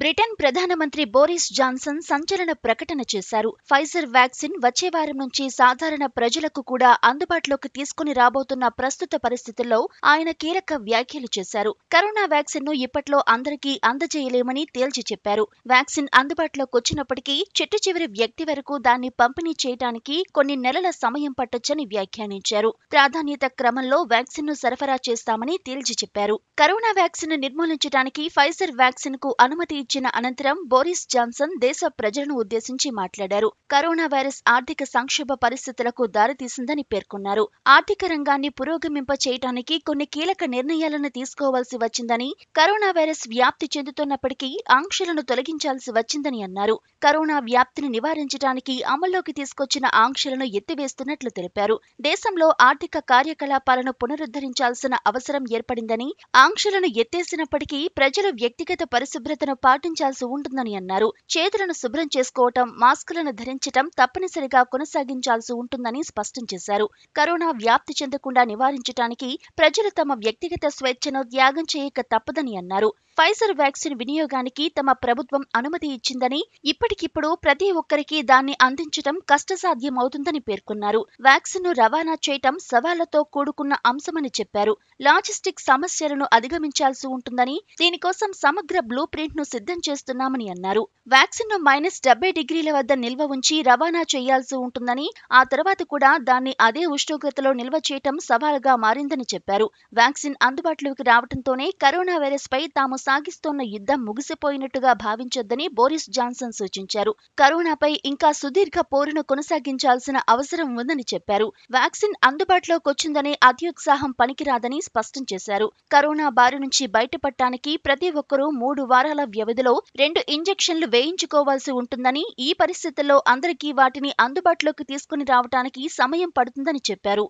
Britain ప్రధానమంత్రి Boris Johnson సంచలన ప్రకటన చేశారు ఫైజర్ వ్యాక్సిన్ వచ్చే వారం నుంచి సాధారణ ప్రజలకు కూడా అందుబాటులోకి తీసుకుని రాబోతున్న ప్రస్తుత పరిస్థితుల్లో ఆయన కీలక వ్యాఖ్యలు చేశారు కరోనా వ్యాక్సిన్ ను ఇప్పట్లో అందరికీ అందజేయలేమని తేల్చి చెప్పారు వ్యాక్సిన్ అందుబాటులోకి వచ్చినప్పటికీ చెట్టు చివరి వ్యక్తి వరకు దాన్ని పంపిణీ చేయడానికి కొన్ని నెలల సమయం పట్టొచ్చని వ్యాఖ్యానించారు ప్రాధాన్యత క్రమంలో వ్యాక్సిన్ ను సరఫరా చేస్తామని తేల్చి చెప్పారు కరోనా వ్యాక్సిన్ నిర్మూలించడానికి ఫైజర్ వ్యాక్సిన్ కు అనుమతి ఇచ్చిన అనంతరం బోరిస్ జాన్సన్ దేశ ప్రజలను ఉద్దేశించి మాట్లాడారు కరోనా వైరస్ ఆర్థిక సంక్షోభ పరిస్థితులకు దారితీసిందని పేర్కొన్నారు ఆర్థిక రంగాన్ని పురోగమింప చేయడానికి కొన్ని కీలక నిర్ణయాలను తీసుకోవాల్సి వచ్చిందని కరోనా వైరస్ వ్యాప్తి చెందుతున్నప్పటికీ ఆంక్షలను తొలగించాల్సి వచ్చిందని అన్నారు కరోనా వ్యాప్తిని నివారించడానికి అమల్లోకి తీసుకొచ్చిన ఆంక్షలను ఎత్తివేస్తున్నట్లు తెలిపారు దేశంలో ఆర్థిక కార్యకలాపాలను పునరుద్ధరించాల్సిన అవసరం ఏర్పడిందని ఆంక్షలను ఎత్తేసినప్పటికీ ప్రజలు వ్యక్తిగత పరిశుభ్రతను పాటించాల్సి ఉంటుందని అన్నారు చేతులను శుభ్రం చేసుకోవటం మాస్కులను ధరించటం తప్పనిసరిగా కొనసాగించాల్సి ఉంటుందని స్పష్టం చేశారు కరోనా వ్యాప్తి చెందకుండా నివారించడానికి ప్రజలు తమ వ్యక్తిగత స్వేచ్ఛను త్యాగం చేయక తప్పదని అన్నారు ఫైజర్ వ్యాక్సిన్ వినియోగానికి తమ ప్రభుత్వం అనుమతి ఇచ్చిందని ఇప్పటికిప్పుడు ప్రతి ఒక్కరికి దాన్ని అందించడం కష్టసాధ్యమవుతుందని పేర్కొన్నారు వ్యాక్సిన్ ను రవాణా చేయటం సవాళ్లతో కూడుకున్న అంశమని చెప్పారు లాజిస్టిక్ సమస్యలను అధిగమించాల్సి ఉంటుందని దీనికోసం సమగ్ర బ్లూ ప్రింట్ ను సిద్ధం చేస్తున్నామని అన్నారు వ్యాక్సిన్ ను మైనస్ డెబ్బై డిగ్రీల వద్ద నిల్వ ఉంచి రవాణా చేయాల్సి ఉంటుందని ఆ తర్వాత కూడా దాన్ని అదే ఉష్ణోగ్రతలో నిల్వ చేయటం సవాలుగా మారిందని చెప్పారు వ్యాక్సిన్ అందుబాటులోకి రావడంతోనే కరోనా వైరస్ పై తాము సాగిస్తోన్న యుద్ధం ముగిసిపోయినట్టుగా భావించొద్దని బోరిస్ జాన్సన్ సూచించారు కరోనాపై ఇంకా సుదీర్ఘ పోరును కొనసాగించాల్సిన అవసరం ఉందని చెప్పారు వ్యాక్సిన్ అందుబాటులోకొచ్చిందనే అత్యుత్సాహం పనికిరాదని స్పష్టం చేశారు కరోనా బారి నుంచి బయటపడటానికి ప్రతి ఒక్కరూ మూడు వారాల వ్యవధిలో రెండు ఇంజెక్షన్లు వేయించుకోవాల్సి ఉంటుందని ఈ పరిస్థితుల్లో అందరికీ వాటిని అందుబాటులోకి తీసుకుని రావటానికి సమయం పడుతుందని చెప్పారు